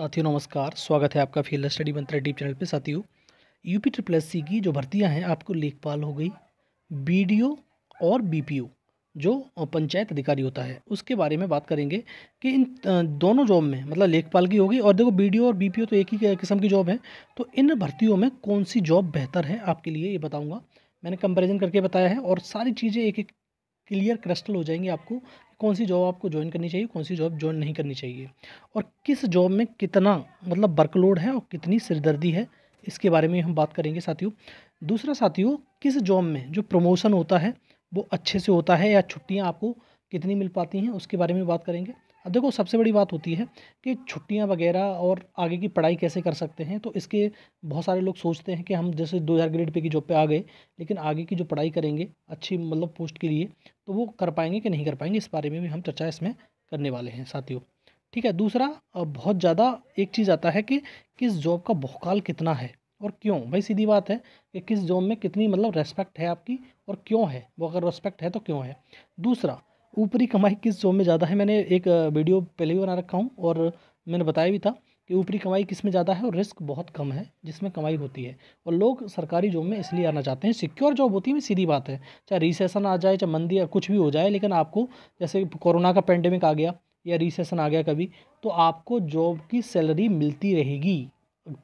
साथियों नमस्कार स्वागत है आपका field study Mantra deep channel पे साथियों U P triple S C की जो भर्तियां हैं आपको लेखपाल हो गई बी और बी जो पंचायत अधिकारी होता है उसके बारे में बात करेंगे कि इन दोनों जॉब में मतलब लेखपाल की होगी और देखो बी और बी तो एक ही किस्म की जॉब है तो इन भर्तियों में कौन सी जॉब बेहतर है आपके लिए ये बताऊँगा मैंने कंपेरिजन करके बताया है और सारी चीज़ें एक एक क्लियर क्रिस्टल हो जाएंगे आपको कौन सी जॉब आपको ज्वाइन करनी चाहिए कौन सी जॉब ज्वाइन नहीं करनी चाहिए और किस जॉब में कितना मतलब वर्कलोड है और कितनी सिरदर्दी है इसके बारे में हम बात करेंगे साथियों दूसरा साथियों किस जॉब में जो प्रमोशन होता है वो अच्छे से होता है या छुट्टियाँ आपको कितनी मिल पाती हैं उसके बारे में बात करेंगे अब देखो सबसे बड़ी बात होती है कि छुट्टियां वगैरह और आगे की पढ़ाई कैसे कर सकते हैं तो इसके बहुत सारे लोग सोचते हैं कि हम जैसे दो हज़ार ग्रेड पे की जॉब पे आ गए लेकिन आगे की जो पढ़ाई करेंगे अच्छी मतलब पोस्ट के लिए तो वो कर पाएंगे कि नहीं कर पाएंगे इस बारे में भी हम चर्चा इसमें करने वाले हैं साथियों ठीक है दूसरा बहुत ज़्यादा एक चीज़ आता है कि किस जॉब का बहुकाल कितना है और क्यों भाई सीधी बात है कि किस जॉब में कितनी मतलब रेस्पेक्ट है आपकी और क्यों है वो अगर रेस्पेक्ट है तो क्यों है दूसरा ऊपरी कमाई किस जॉब में ज़्यादा है मैंने एक वीडियो पहले भी बना रखा हूँ और मैंने बताया भी था कि ऊपरी कमाई किस में ज़्यादा है और रिस्क बहुत कम है जिसमें कमाई होती है और लोग सरकारी जॉब में इसलिए आना चाहते हैं सिक्योर जॉब होती है सीधी बात है चाहे रिसेसन आ जाए चाहे मंदी या कुछ भी हो जाए लेकिन आपको जैसे कोरोना का पेंडेमिक आ गया या रिसेसन आ गया कभी तो आपको जॉब की सैलरी मिलती रहेगी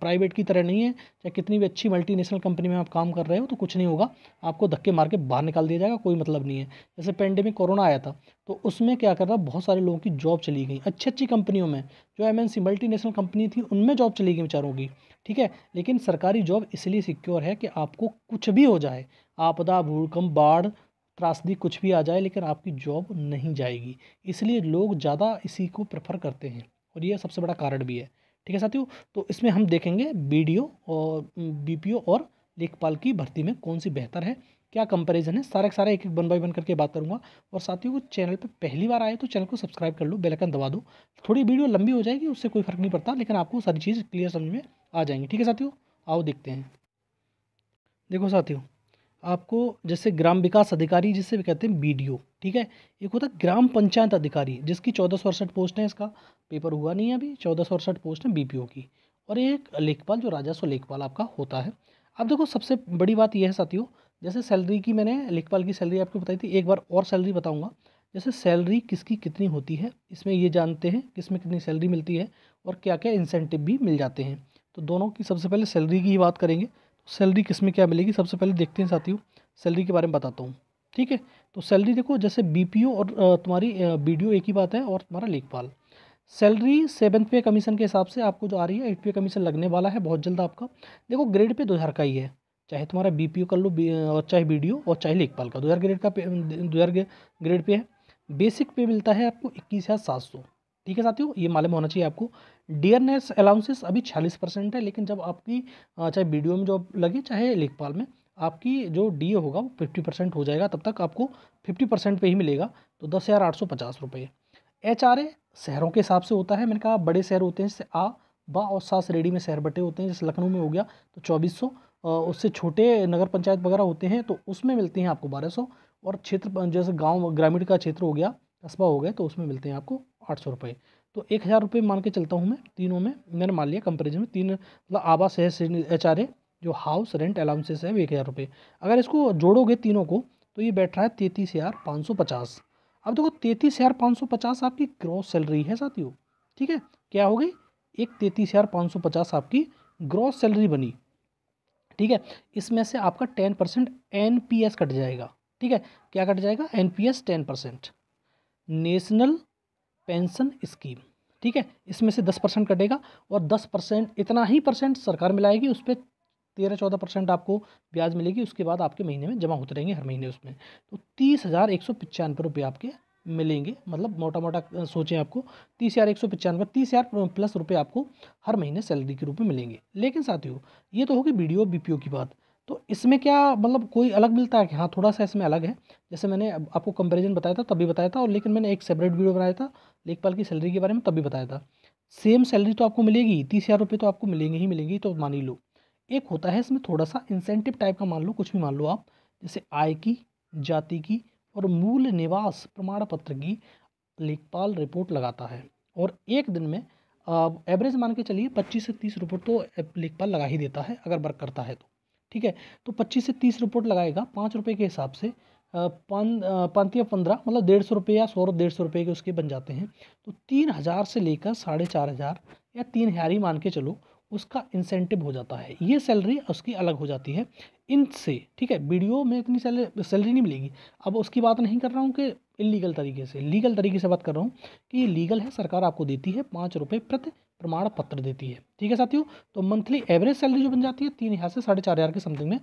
प्राइवेट की तरह नहीं है चाहे कितनी भी अच्छी मल्टीनेशनल कंपनी में आप काम कर रहे हो तो कुछ नहीं होगा आपको धक्के मार के बाहर निकाल दिया जाएगा कोई मतलब नहीं है जैसे पेंडेमिक कोरोना आया था तो उसमें क्या कर रहा बहुत सारे लोगों की जॉब चली गई अच्छी अच्छी कंपनियों में जो एम मल्टीनेशनल कंपनी थी उनमें जॉब चली गई बेचारों की ठीक है लेकिन सरकारी जॉब इसलिए सिक्योर है कि आपको कुछ भी हो जाए आपदा भूकंप बाढ़ त्रासदी कुछ भी आ जाए लेकिन आपकी जॉब नहीं जाएगी इसलिए लोग ज़्यादा इसी को प्रेफर करते हैं और यह सबसे बड़ा कारण भी है ठीक है साथियों तो इसमें हम देखेंगे बी और बी और लेखपाल की भर्ती में कौन सी बेहतर है क्या कंपैरिजन है सारे सारे एक एक वन बाई वन करके बात करूंगा और साथियों को चैनल पे पहली बार आए तो चैनल को सब्सक्राइब कर लो बेलकन दबा दो थोड़ी वीडियो लंबी हो जाएगी उससे कोई फर्क नहीं पड़ता लेकिन आपको सारी चीज़ क्लियर समझ में आ जाएंगी ठीक है साथियों आओ देखते हैं देखो साथियों आपको जैसे ग्राम विकास अधिकारी जिसे भी कहते हैं बी ठीक है एक होता है ग्राम पंचायत अधिकारी जिसकी चौदह सौ अड़सठ पोस्ट है इसका पेपर हुआ नहीं है अभी चौदह सौ अड़सठ पोस्ट है बी की और एक लेखपाल जो राजस्व लेखपाल आपका होता है अब देखो सबसे बड़ी बात यह है साथियों जैसे सैलरी की मैंने लेखपाल की सैलरी आपको बताई थी एक बार और सैलरी बताऊंगा जैसे सैलरी किसकी कितनी होती है इसमें ये जानते हैं किसमें कितनी सैलरी मिलती है और क्या क्या इंसेंटिव भी मिल जाते हैं तो दोनों की सबसे पहले सैलरी की ही बात करेंगे सैलरी किस में क्या मिलेगी सबसे पहले देखते हैं साथियों सैलरी के बारे में बताता हूँ ठीक है तो सैलरी देखो जैसे बीपीओ और तुम्हारी बीडीओ एक ही बात है और तुम्हारा लेखपाल सैलरी सेवन्थ पे कमीशन के हिसाब से आपको जो आ रही है एट पे कमीशन लगने वाला है बहुत जल्द आपका देखो ग्रेड पे दो हज़ार का ही है चाहे तुम्हारा बी कर लो और चाहे बी और चाहे लेखपाल का दो हज़ार ग्रेड का दो हज़ार ग्रेड पे है बेसिक पे मिलता है आपको इक्कीस हज़ार सात सौ ठीक है साथियों ये मालूम होना चाहिए आपको डियरनेस अलाउंसेस अभी छियालीस परसेंट है लेकिन जब आपकी चाहे बी में जो लगे चाहे लेखपाल में आपकी जो डी होगा वो फिफ्टी परसेंट हो जाएगा तब तक आपको फिफ्टी परसेंट पर ही मिलेगा तो दस हज़ार आठ सौ पचास रुपये एच आर ए शहरों के हिसाब से होता है मैंने कहा बड़े शहर होते हैं जैसे आ बा और सास रेडी में शहर बटे होते हैं जैसे लखनऊ में हो गया तो चौबीस सौ उससे छोटे नगर पंचायत वगैरह होते हैं तो उसमें मिलते हैं आपको बारह सौ और क्षेत्र जैसे गाँव ग्रामीण का क्षेत्र हो गया कस्बा हो गया तो उसमें मिलते हैं आपको आठ सौ रुपये तो एक हज़ार रुपये मान के चलता हूँ मैं तीनों में मैंने मान लिया कंपेरिजन में तीन मतलब आवास है एच आर ए जो हाउस रेंट अलाउंसेस है वो एक हज़ार रुपये अगर इसको जोड़ोगे तीनों को तो ये बैठ रहा है तैंतीस हज़ार पाँच सौ पचास अब देखो तैंतीस हज़ार पाँच सौ पचास आपकी ग्रॉस सैलरी है साथियों ठीक है क्या हो गई एक तैंतीस हज़ार पाँच सौ पचास आपकी ग्रॉस सैलरी बनी ठीक है इसमें से आपका ten percent N P S cut जाएगा ठीक है क्या कट जाएगा N P S ten percent national pension scheme ठीक है इसमें से दस परसेंट कटेगा और दस परसेंट इतना ही परसेंट सरकार मिलाएगी उस पर तेरह चौदह परसेंट आपको ब्याज मिलेगी उसके बाद आपके महीने में जमा होते रहेंगे हर महीने उसमें तो तीस हज़ार एक सौ पचानवे रुपये आपके मिलेंगे मतलब मोटा मोटा सोचें आपको तीस हज़ार एक सौ पचानवे तीस हज़ार प्लस रुपये आपको हर महीने सैलरी के रूप में मिलेंगे लेकिन साथियों ये तो होगी बी डी की बात तो इसमें क्या मतलब कोई अलग मिलता है कि हाँ थोड़ा सा इसमें अलग है जैसे मैंने आपको कंपैरिजन बताया था तभी बताया था और लेकिन मैंने एक सेपरेट वीडियो बनाया था लेखपाल की सैलरी के बारे में तभी बताया था सेम सैलरी तो आपको मिलेगी तीस हज़ार रुपये तो आपको मिलेंगे ही मिलेंगी तो मान ही लो एक होता है इसमें थोड़ा सा इंसेंटिव टाइप का मान लो कुछ भी मान लो आप जैसे आय की जाति की और मूल निवास प्रमाण पत्र की लेखपाल रिपोर्ट लगाता है और एक दिन में एवरेज मान के चलिए पच्चीस से तीस रिपोर्ट तो लेखपाल लगा ही देता है अगर वर्क करता है तो ठीक है तो पच्चीस से तीस रिपोर्ट लगाएगा पाँच रुपये के हिसाब से पान या पंद्रह मतलब डेढ़ सौ रुपये या सौ डेढ़ सौ रुपये के उसके बन जाते हैं तो तीन हज़ार से लेकर साढ़े चार हज़ार या तीन हज़ार ही मान के चलो उसका इंसेंटिव हो जाता है ये सैलरी उसकी अलग हो जाती है इनसे ठीक है वीडियो में इतनी सैलरी सैलरी नहीं मिलेगी अब उसकी बात नहीं कर रहा हूँ कि इलीगल तरीके से लीगल तरीके से बात कर रहा हूँ कि ये लीगल है सरकार आपको देती है पाँच रुपये प्रति प्रमाण पत्र देती है ठीक है साथियों तो मंथली एवरेज सैलरी जो बन जाती है तीन हज़ार से साढ़े चार हज़ार के समथिंग में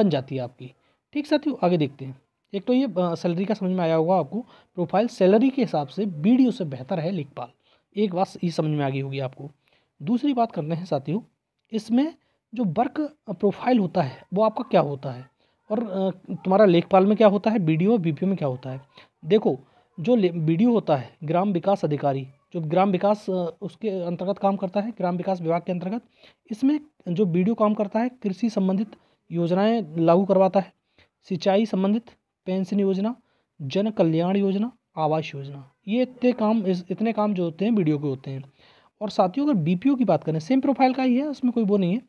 बन जाती है आपकी ठीक साथियों आगे देखते हैं एक तो ये सैलरी का समझ में आया होगा आपको प्रोफाइल सैलरी के हिसाब से बी से बेहतर है लेखपाल एक बात ये समझ में आ गई होगी आपको दूसरी बात करते हैं साथियों इसमें जो वर्क प्रोफाइल होता है वो आपका क्या होता है और तुम्हारा लेखपाल में क्या होता है बी डी बी में क्या होता है देखो जो बी होता है ग्राम विकास अधिकारी जो ग्राम विकास उसके अंतर्गत काम करता है ग्राम विकास विभाग के अंतर्गत इसमें जो बी काम करता है कृषि संबंधित योजनाएं लागू करवाता है सिंचाई संबंधित पेंशन योजना जन कल्याण योजना आवास योजना ये इतने काम इस इतने काम जो होते हैं बी के होते हैं और साथियों अगर बी की बात करें सेम प्रोफाइल का ही है उसमें कोई वो नहीं है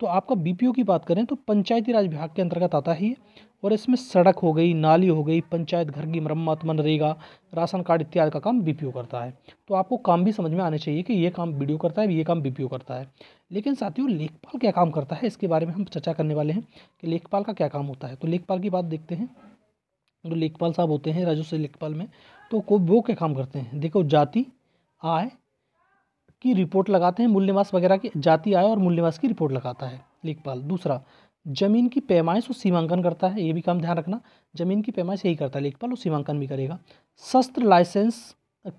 तो आपका बीपीओ की बात करें तो पंचायती राज विभाग के अंतर्गत आता ही है और इसमें सड़क हो गई नाली हो गई पंचायत घर की मरम्मत मनरेगा राशन कार्ड इत्यादि का काम बीपीओ करता है तो आपको काम भी समझ में आने चाहिए कि ये काम बीडीओ करता है ये काम बीपीओ करता है लेकिन साथियों लेखपाल क्या काम करता है इसके बारे में हम चर्चा करने वाले हैं कि लेखपाल का क्या काम होता है तो लेखपाल की बात देखते हैं जो लेखपाल साहब होते हैं राजस्व लेखपाल में तो को वो क्या काम करते हैं देखो जाति आय की रिपोर्ट लगाते हैं मूल्यवास वगैरह की जाति आय और मूल्यवास की रिपोर्ट लगाता है लेखपाल दूसरा जमीन की पैमाइश और सीमांकन करता है ये भी काम ध्यान रखना जमीन की पैमाइश यही करता है लेखपाल और सीमांकन भी करेगा शस्त्र लाइसेंस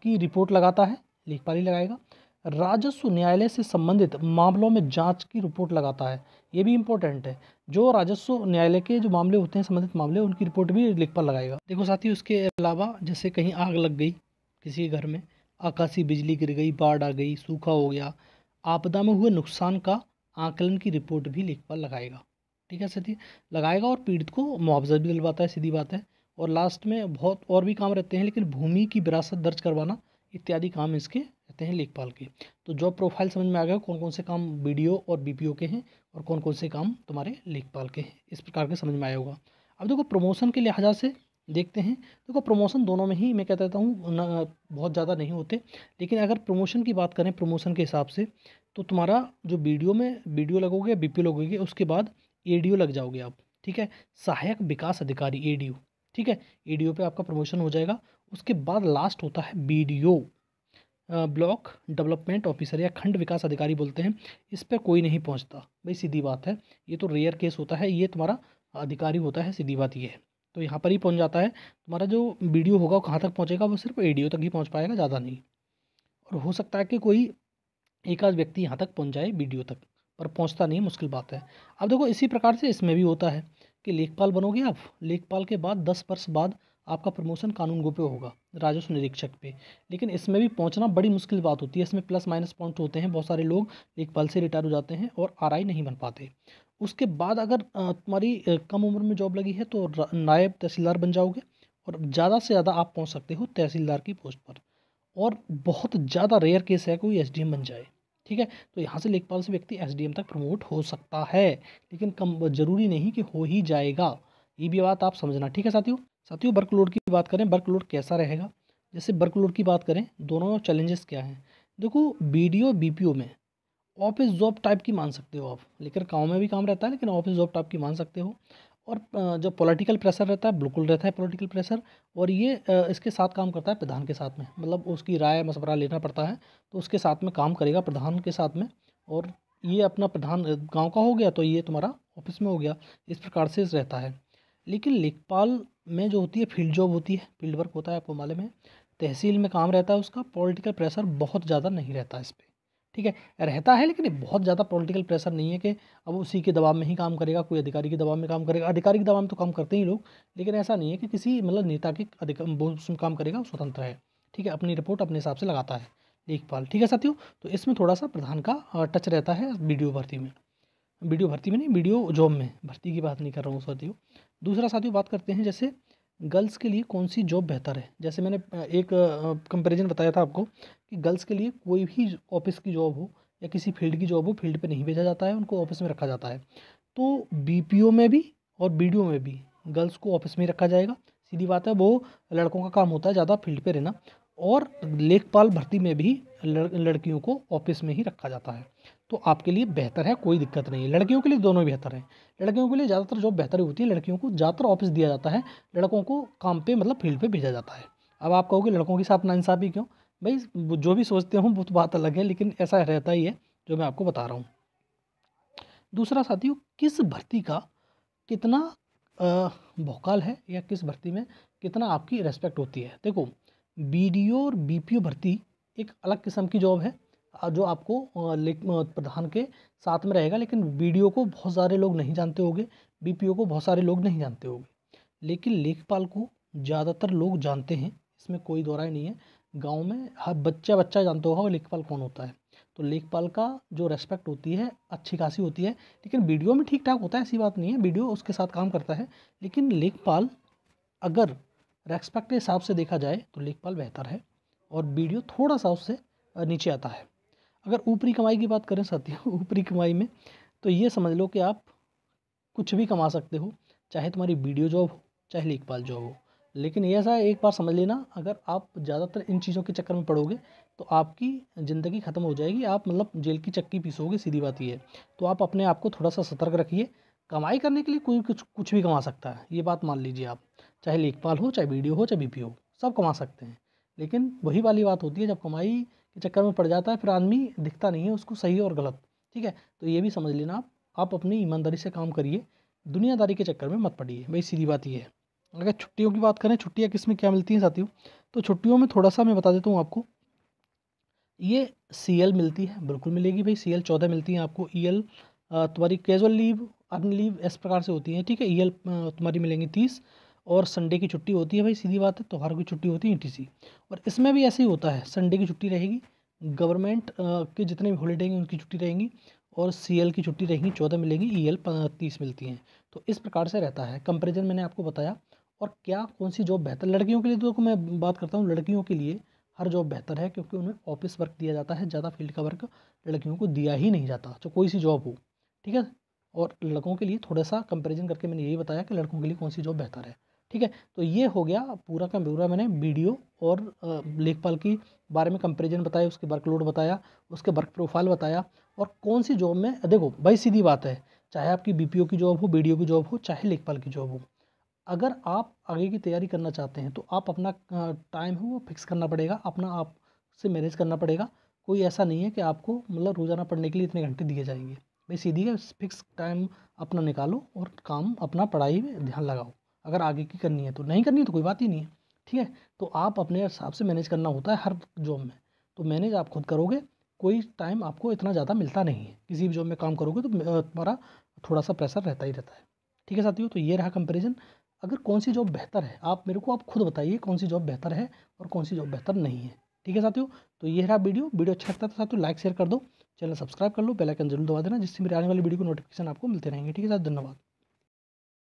की रिपोर्ट लगाता है लेखपाल ही लगाएगा राजस्व न्यायालय से संबंधित मामलों में जांच की रिपोर्ट लगाता है ये भी इंपॉर्टेंट है जो राजस्व न्यायालय के जो मामले होते हैं संबंधित मामले उनकी रिपोर्ट भी लेखपाल लगाएगा देखो साथी उसके अलावा जैसे कहीं आग लग गई किसी घर में आकाशीय बिजली गिर गई बाढ़ आ गई सूखा हो गया आपदा में हुए नुकसान का आकलन की रिपोर्ट भी लेखपाल लगाएगा ठीक है सती लगाएगा और पीड़ित को मुआवजा भी दिलवाता है सीधी बात है और लास्ट में बहुत और भी काम रहते हैं लेकिन भूमि की विरासत दर्ज करवाना इत्यादि काम इसके रहते हैं लेखपाल के तो जॉब प्रोफाइल समझ में आ गया कौन कौन से काम बी और बी के हैं और कौन कौन से काम तुम्हारे लेखपाल के हैं इस प्रकार के समझ में आया होगा अब देखो प्रमोशन के लिहाजा से देखते हैं देखो तो प्रमोशन दोनों में ही मैं कहता देता हूँ बहुत ज़्यादा नहीं होते लेकिन अगर प्रमोशन की बात करें प्रमोशन के हिसाब से तो तुम्हारा जो वीडियो में वीडियो लगोगे बी लगोगे उसके बाद ए लग जाओगे आप ठीक है सहायक विकास अधिकारी ए ठीक है ए डी पे आपका प्रमोशन हो जाएगा उसके बाद लास्ट होता है बी ब्लॉक डेवलपमेंट ऑफिसर या खंड विकास अधिकारी बोलते हैं इस पर कोई नहीं पहुँचता भाई सीधी बात है ये तो रेयर केस होता है ये तुम्हारा अधिकारी होता है सीधी बात ये है तो यहाँ पर ही पहुँच जाता है तुम्हारा जो वीडियो होगा वो कहाँ तक पहुँचेगा वो सिर्फ एडियो तक ही पहुँच पाएगा ज़्यादा नहीं और हो सकता है कि कोई एक आध व्यक्ति यहाँ तक पहुँच जाए वीडियो तक पर पहुँचता नहीं मुश्किल बात है अब देखो इसी प्रकार से इसमें भी होता है कि लेखपाल बनोगे आप लेखपाल के बाद दस वर्ष बाद आपका प्रमोशन कानून गो पे होगा राजस्व निरीक्षक पे लेकिन इसमें भी पहुंचना बड़ी मुश्किल बात होती है इसमें प्लस माइनस पॉइंट होते हैं बहुत सारे लोग एक पल से रिटायर हो जाते हैं और आर नहीं बन पाते उसके बाद अगर तुम्हारी कम उम्र में जॉब लगी है तो नायब तहसीलदार बन जाओगे और ज़्यादा से ज़्यादा आप पहुँच सकते हो तहसीलदार की पोस्ट पर और बहुत ज़्यादा रेयर केस है कोई एस बन जाए ठीक है तो यहाँ से लेखपाल से व्यक्ति एस तक प्रमोट हो सकता है लेकिन कम ज़रूरी नहीं कि हो ही जाएगा ये भी बात आप समझना ठीक है साथियों साथियों वर्कलोड की बात करें वर्कलोड कैसा रहेगा जैसे वर्कलोड की बात करें दोनों चैलेंजेस क्या हैं देखो B D O B P O में ऑफिस जॉब टाइप की मान सकते हो आप लेकिन गाँव में भी काम रहता है लेकिन ऑफिस जॉब टाइप की मान सकते हो और जो पॉलिटिकल प्रेशर रहता है बिल्कुल रहता है पॉलिटिकल प्रेशर और ये इसके साथ काम करता है प्रधान के साथ में मतलब उसकी राय मशवरा लेना पड़ता है तो उसके साथ में काम करेगा प्रधान के साथ में और ये अपना प्रधान गांव का हो गया तो ये तुम्हारा ऑफिस में हो गया इस प्रकार से रहता है लेकिन लेखपाल में जो होती है फील्ड जॉब होती है फील्ड वर्क होता है आपको मालूम है तहसील में काम रहता है उसका पॉलिटिकल प्रेशर बहुत ज़्यादा नहीं रहता इस पर ठीक है रहता है लेकिन बहुत ज़्यादा पॉलिटिकल प्रेशर नहीं है कि अब उसी के दबाव में ही काम करेगा कोई अधिकारी के दबाव में काम करेगा अधिकारी के दबाव में तो काम करते ही लोग लेकिन ऐसा नहीं है कि किसी मतलब नेता के उसमें काम करेगा स्वतंत्र है ठीक है अपनी रिपोर्ट अपने हिसाब से लगाता है लेखपाल ठीक है साथियों तो इसमें थोड़ा सा प्रधान का टच रहता है वीडियो भर्ती में वीडियो भर्ती में नहीं वीडियो जॉब में भर्ती की बात नहीं कर रहा हूँ साथियों दूसरा साथियों बात करते हैं जैसे गर्ल्स के लिए कौन सी जॉब बेहतर है जैसे मैंने एक कंपेरिजन बताया था आपको कि गर्ल्स के लिए कोई भी ऑफिस की जॉब हो या किसी फील्ड की जॉब हो फील्ड पर नहीं भेजा जाता है उनको ऑफिस में रखा जाता है तो बी में भी और बी में भी गर्ल्स को ऑफिस में रखा जाएगा सीधी बात है वो लड़कों का काम होता है ज़्यादा फील्ड पर रहना और लेखपाल भर्ती में भी लड़, लड़कियों को ऑफिस में ही रखा जाता है तो आपके लिए बेहतर है कोई दिक्कत नहीं है लड़कियों के लिए दोनों बेहतर हैं लड़कियों के लिए ज़्यादातर जॉब बेहतर होती है लड़कियों को ज़्यादातर ऑफिस दिया जाता है लड़कों को काम पे मतलब फील्ड पे भेजा जाता है अब आप कहोगे लड़कों के साथ नाइंसाफ़ी क्यों भाई जो भी सोचते हूँ वो तो बात अलग है लेकिन ऐसा रहता ही है जो मैं आपको बता रहा हूँ दूसरा साथियों किस भर्ती का कितना भोकाल है या किस भर्ती में कितना आपकी रेस्पेक्ट होती है देखो बी और बी भर्ती एक अलग किस्म की जॉब है जो आपको प्रधान के साथ में रहेगा लेकिन बी को बहुत सारे लोग नहीं जानते होंगे बी को बहुत सारे लोग नहीं जानते होंगे लेकिन लेखपाल को ज़्यादातर लोग जानते हैं इसमें कोई दोराय नहीं है गांव में हर बच्चा बच्चा जानता होगा लेखपाल कौन होता है तो लेखपाल का जो रेस्पेक्ट होती है अच्छी खासी होती है लेकिन वीडियो में ठीक ठाक होता है ऐसी बात नहीं है वीडियो उसके साथ काम करता है लेकिन लेखपाल अगर रेस्पेक्ट के हिसाब से देखा जाए तो लेखपाल बेहतर है और बी थोड़ा सा उससे नीचे आता है अगर ऊपरी कमाई की बात करें साथियों ऊपरी कमाई में तो ये समझ लो कि आप कुछ भी कमा सकते हो चाहे तुम्हारी वीडियो जॉब हो चाहे लेखपाल जॉब हो लेकिन ऐसा एक बार समझ लेना अगर आप ज़्यादातर इन चीज़ों के चक्कर में पड़ोगे तो आपकी ज़िंदगी ख़त्म हो जाएगी आप मतलब जेल की चक्की पीसोगे सीधी बात यह है तो आप अपने आप को थोड़ा सा सतर्क रखिए कमाई करने के लिए कोई कुछ कुछ भी कमा सकता है ये बात मान लीजिए आप चाहे लेखपाल हो चाहे वीडियो हो चाहे बी हो सब कमा सकते हैं लेकिन वही वाली बात होती है जब कमाई के चक्कर में पड़ जाता है फिर आदमी दिखता नहीं है उसको सही और गलत ठीक है तो ये भी समझ लेना आप आप अपनी ईमानदारी से काम करिए दुनियादारी के चक्कर में मत पड़िए भाई सीधी बात ये है अगर छुट्टियों की बात करें छुट्टियाँ किस में क्या मिलती हैं साथियों तो छुट्टियों में थोड़ा सा मैं बता देता हूँ आपको ये सी एल मिलती है बिल्कुल मिलेगी भाई सी एल चौदह मिलती है आपको ई e एल तुम्हारी कैजुअल लीव अर्न लीव इस प्रकार से होती है ठीक है ई e एल तुम्हारी मिलेंगी तीस और संडे की छुट्टी होती है भाई सीधी बात है त्यौहार की छुट्टी होती है टी और इसमें भी ऐसे ही होता है संडे की छुट्टी रहेगी गवर्नमेंट के जितने भी हॉलीडे हैं उनकी छुट्टी रहेंगी और सी की छुट्टी रहेगी चौदह मिलेंगी ई एल तीस मिलती हैं तो इस प्रकार से रहता है कंपेरिजन मैंने आपको बताया और क्या कौन सी जॉब बेहतर लड़कियों के लिए तो मैं बात करता हूँ लड़कियों के लिए हर जॉब बेहतर है क्योंकि उन्हें ऑफिस वर्क दिया जाता है ज़्यादा फील्ड का वर्क लड़कियों को दिया ही नहीं जाता जो कोई सी जॉब हो ठीक है और लड़कों के लिए थोड़ा सा कंपेरिजन करके मैंने यही बताया कि लड़कों के लिए कौन सी जॉब बेहतर है ठीक है तो ये हो गया पूरा का पूरा मैंने वीडियो और लेखपाल की बारे में कंपेरिजन बताया उसके वर्कलोड बताया उसके वर्क प्रोफाइल बताया और कौन सी जॉब में देखो भाई सीधी बात है चाहे आपकी बी की जॉब हो बी की जॉब हो चाहे लेखपाल की जॉब हो अगर आप आगे की तैयारी करना चाहते हैं तो आप अपना टाइम है वो फिक्स करना पड़ेगा अपना आप से मैनेज करना पड़ेगा कोई ऐसा नहीं है कि आपको मतलब रोज़ाना पढ़ने के लिए इतने घंटे दिए जाएंगे भाई सीधी है फिक्स टाइम अपना निकालो और काम अपना पढ़ाई में ध्यान लगाओ अगर आगे की करनी है तो नहीं करनी तो कोई बात ही नहीं है ठीक है तो आप अपने हिसाब से मैनेज करना होता है हर जॉब में तो मैनेज आप खुद करोगे कोई टाइम आपको इतना ज़्यादा मिलता नहीं है किसी भी जॉब में काम करोगे तो तुम्हारा थोड़ा सा प्रेशर रहता ही रहता है ठीक है साथियों तो ये रहा कंपेरिजन अगर कौन सी जॉब बेहतर है आप मेरे को आप खुद बताइए कौन सी जॉब बेहतर है और कौन सी जॉब बेहतर नहीं है ठीक है साथियों तो ये रहा वीडियो वीडियो अच्छा लगता है तो साथियों लाइक शेयर कर दो चैनल सब्सक्राइब कर लो बेल आइकन जरूर दबा देना जिससे मेरे आने वाली वीडियो को नोटिफिकेशन आपको मिलते रहेंगे ठीक है साथ धन्यवाद